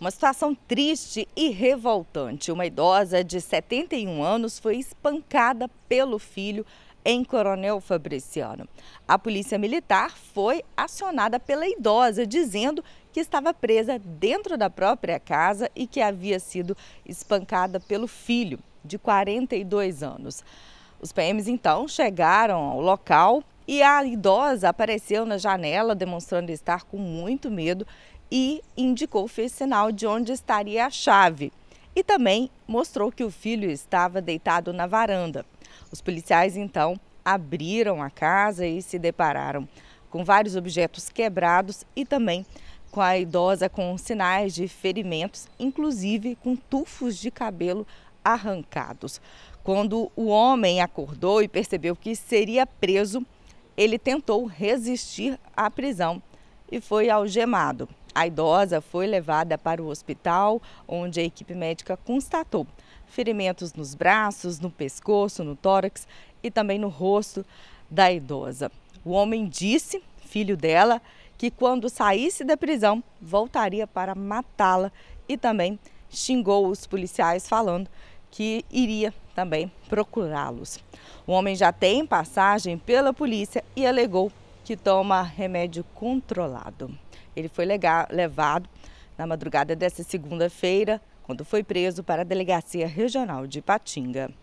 Uma situação triste e revoltante. Uma idosa de 71 anos foi espancada pelo filho em Coronel Fabriciano. A polícia militar foi acionada pela idosa, dizendo que estava presa dentro da própria casa e que havia sido espancada pelo filho, de 42 anos. Os PMs então chegaram ao local e a idosa apareceu na janela demonstrando estar com muito medo e indicou fez sinal de onde estaria a chave. E também mostrou que o filho estava deitado na varanda. Os policiais então abriram a casa e se depararam com vários objetos quebrados e também com a idosa com sinais de ferimentos, inclusive com tufos de cabelo arrancados. Quando o homem acordou e percebeu que seria preso, ele tentou resistir à prisão e foi algemado. A idosa foi levada para o hospital, onde a equipe médica constatou ferimentos nos braços, no pescoço, no tórax e também no rosto da idosa. O homem disse, filho dela, que quando saísse da prisão voltaria para matá-la e também xingou os policiais, falando que iria também procurá-los. O homem já tem passagem pela polícia e alegou que toma remédio controlado. Ele foi levado na madrugada desta segunda-feira, quando foi preso para a Delegacia Regional de Patinga.